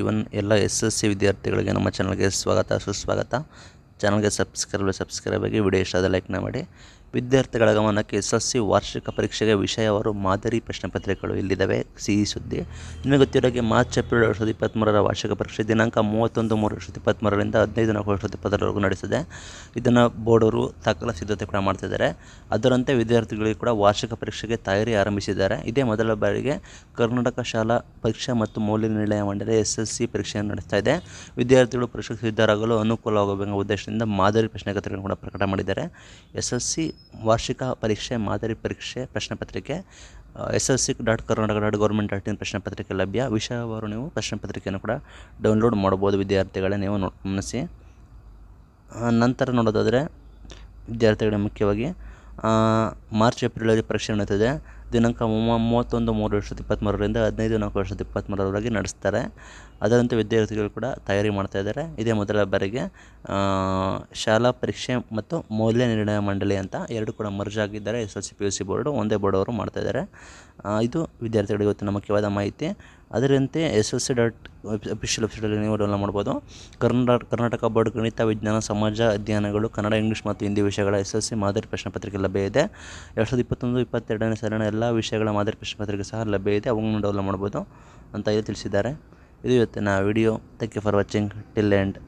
ಇವನ್ ಎಲ್ಲ S S C ವಿದ್ಯಾರ್ಥಿಗಳಿಗೆ ನಮ್ಮ ಚಾನಲ್ಗೆ ಸ್ವಾಗತ ಸುಸ್ವಾಗತ ಚಾನಲ್ಗೆ ಸಬ್ಸ್ಕ್ರೈಬ್ ಸಬ್ಸ್ಕ್ರೈಬ್ ಆಗಿ ವಿಡಿಯೋ ಇಷ್ಟ ಲೈಕ್ನ ಮಾಡಿ ವಿದ್ಯಾರ್ಥಿಗಳ ಗಮನಕ್ಕೆ ಎಸ್ ಎಸ್ ಸಿ ವಾರ್ಷಿಕ ಪರೀಕ್ಷೆಗೆ ವಿಷಯವಾರು ಮಾದರಿ ಪ್ರಶ್ನೆ ಪತ್ರಿಕೆಗಳು ಇಲ್ಲಿದ್ದಾವೆ ಸಿಹಿ ಸುದ್ದಿ ನಿಮಗೆ ಗೊತ್ತಿರೋ ಮಾರ್ಚ್ ಏಪ್ರಿಲ್ ಎರಡು ಸಾವಿರದ ಇಪ್ಪತ್ತ್ಮೂರರ ವಾರ್ಷಿಕ ಪರೀಕ್ಷೆ ದಿನಾಂಕ ಮೂವತ್ತೊಂದು ಮೂರು ಎರಡು ಸಾವಿರದ ಇಪ್ಪತ್ತ್ಮೂರರಿಂದ ಹದಿನೈದು ನಾಲ್ಕು ಎರಡು ಸಾವಿರದ ಇಪ್ಪತ್ತರವರೆಗೂ ನಡೆಸಿದೆ ಇದನ್ನು ಬೋರ್ಡವರು ದಾಖಲ ಸಿದ್ಧತೆ ಕೂಡ ಮಾಡ್ತಿದ್ದಾರೆ ಅದರಂತೆ ವಿದ್ಯಾರ್ಥಿಗಳಿಗೆ ಕೂಡ ವಾರ್ಷಿಕ ಪರೀಕ್ಷೆಗೆ ತಯಾರಿ ಆರಂಭಿಸಿದ್ದಾರೆ ಇದೇ ಮೊದಲ ಬಾರಿಗೆ ಕರ್ನಾಟಕ ಶಾಲಾ ಪರೀಕ್ಷಾ ಮತ್ತು ಮೌಲ್ಯ ನಿರ್ಣಯ ಮಂಡಳಿ ಎಸ್ ಎಸ್ ಸಿ ಪರೀಕ್ಷೆಯನ್ನು ನಡೆಸ್ತಾ ಇದೆ ವಿದ್ಯಾರ್ಥಿಗಳು ಪರೀಕ್ಷೆಗೆ ಸಿದ್ಧರಾಗಲು ಅನುಕೂಲವಾಗಬೇಕೆಂಬ ಉದ್ದೇಶದಿಂದ ಮಾದರಿ ಪ್ರಶ್ನೆ ಪತ್ರಿಕೆಗಳನ್ನು ಕೂಡ ಪ್ರಕಟ ಮಾಡಿದ್ದಾರೆ ಎಸ್ ಎಸ್ ಸಿ ವಾರ್ಷಿಕ ಪರೀಕ್ಷೆ ಮಾದರಿ ಪರೀಕ್ಷೆ ಪ್ರಶ್ನೆ ಪತ್ರಿಕೆ S L C dot Karnataka dot government dot in ಪ್ರಶ್ನೆ ಪತ್ರಿಕೆ ಲಭ್ಯ ವಿಷಯವಾರು ನೀವು ಪ್ರಶ್ನೆ ಪತ್ರಿಕೆಯನ್ನು ಕೂಡ ಡೌನ್ಲೋಡ್ ಮಾಡ್ಬೋದು ವಿದ್ಯಾರ್ಥಿಗಳೇ ನೀವು ಗಮನಿಸಿ ನಂತರ ನೋಡೋದಾದರೆ ವಿದ್ಯಾರ್ಥಿಗಳೇ ಮುಖ್ಯವಾಗಿ ಮಾರ್ಚ್ ಏಪ್ರಿಲಲ್ಲಿ ಪರೀಕ್ಷೆ ನಡೀತದೆ ದಿನಾಂಕ ಮೂವತ್ತೊಂದು ಮೂರು ಎರಡು ಸಾವಿರದ ಇಪ್ಪತ್ತ್ಮೂರರಿಂದ ಹದಿನೈದು ನಾಲ್ಕು ಎರಡು ಸಾವಿರದ ಇಪ್ಪತ್ತ್ಮೂರರವರೆಗೆ ನಡೆಸ್ತಾರೆ ಅದರಂತೆ ವಿದ್ಯಾರ್ಥಿಗಳು ಕೂಡ ತಯಾರಿ ಮಾಡ್ತಾ ಇದ್ದಾರೆ ಇದೇ ಮೊದಲ ಬಾರಿಗೆ ಶಾಲಾ ಪರೀಕ್ಷೆ ಮತ್ತು ಮೌಲ್ಯ ನಿರ್ಣಯ ಮಂಡಳಿ ಅಂತ ಎರಡು ಕೂಡ ಮರ್ಜ್ ಆಗಿದ್ದಾರೆ S L C P U C board ಒಂದೇ ಬೋರ್ಡ್ ಅವರು ಮಾಡ್ತಾ ಇದ್ದಾರೆ ಇದು ವಿದ್ಯಾರ್ಥಿಗಳಿಗೆ ಇವತ್ತು ಮುಖ್ಯವಾದ ಮಾಹಿತಿ ಅದರಂತೆ S L C dot official ವೆಬ್ಸೈಟಲ್ಲಿ ನೀವು ಡೌನ್ಲೋಡ್ ಮಾಡ್ಬೋದು ಕರ್ನಾಟಕ ಕರ್ನಾಟಕ ಬೋರ್ಡ್ ಗಣಿತ ವಿಜ್ಞಾನ ಸಮಾಜ ಅಧ್ಯಯನಗಳು ಕನ್ನಡ ಇಂಗ್ಲೀಷ್ ಮತ್ತು ಹಿಂದಿ ವಿಷಯಗಳ ಎಸ್ ಎಲ್ ಸಿ ಮಾದರಿ ಪ್ರಶ್ನೆ ಪತ್ರಿಕೆ ಲಭ್ಯ ಇದೆ ಎರಡು ಸಾವಿರದ ಇಪ್ಪತ್ತೊಂದು ಇಪ್ಪತ್ತೆರಡನೇ ಸಾಲಿನ ಎಲ್ಲ ಎಲ್ಲ ವಿಷಯಗಳ ಮಾದರಿ ಪ್ರಶ್ನೆ ಪತ್ರಿಕೆ ಸಹ ಲಭ್ಯ ಇದೆ ಅವನ್ನು ಡೌನ್ಲೋಡ್ ಮಾಡ್ಬೋದು ಅಂತ ಇಲ್ಲಿ ತಿಳಿಸಿದ್ದಾರೆ ಇದು ಇವತ್ತಿನ video thank you for watching till end